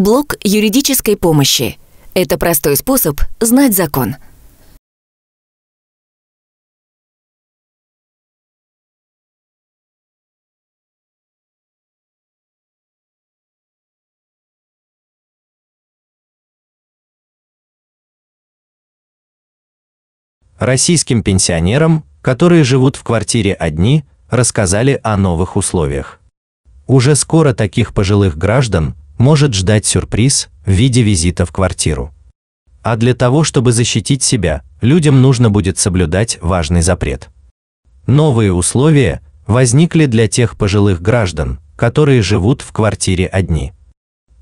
Блок юридической помощи. Это простой способ знать закон. Российским пенсионерам, которые живут в квартире одни, рассказали о новых условиях. Уже скоро таких пожилых граждан может ждать сюрприз в виде визита в квартиру. А для того, чтобы защитить себя, людям нужно будет соблюдать важный запрет. Новые условия возникли для тех пожилых граждан, которые живут в квартире одни.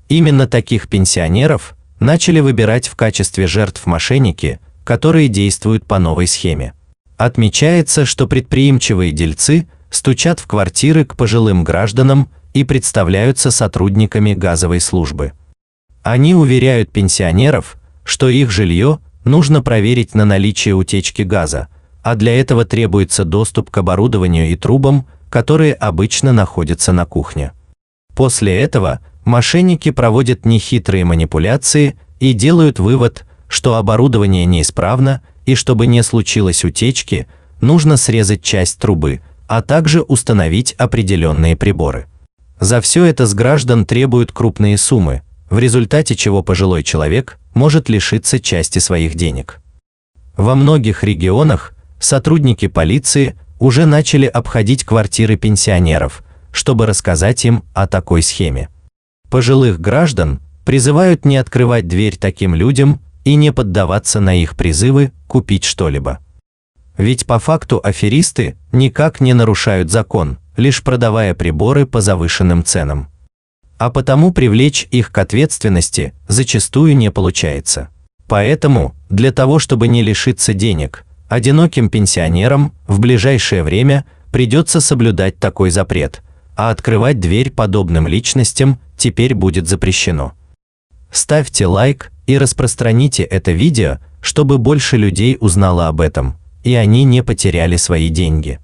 Именно таких пенсионеров начали выбирать в качестве жертв мошенники, которые действуют по новой схеме. Отмечается, что предприимчивые дельцы стучат в квартиры к пожилым гражданам и представляются сотрудниками газовой службы. Они уверяют пенсионеров, что их жилье нужно проверить на наличие утечки газа, а для этого требуется доступ к оборудованию и трубам, которые обычно находятся на кухне. После этого мошенники проводят нехитрые манипуляции и делают вывод, что оборудование неисправно и чтобы не случилось утечки, нужно срезать часть трубы, а также установить определенные приборы. За все это с граждан требуют крупные суммы, в результате чего пожилой человек может лишиться части своих денег. Во многих регионах сотрудники полиции уже начали обходить квартиры пенсионеров, чтобы рассказать им о такой схеме. Пожилых граждан призывают не открывать дверь таким людям и не поддаваться на их призывы купить что-либо. Ведь по факту аферисты никак не нарушают закон, лишь продавая приборы по завышенным ценам. А потому привлечь их к ответственности зачастую не получается. Поэтому, для того чтобы не лишиться денег, одиноким пенсионерам в ближайшее время придется соблюдать такой запрет, а открывать дверь подобным личностям теперь будет запрещено. Ставьте лайк и распространите это видео, чтобы больше людей узнало об этом, и они не потеряли свои деньги.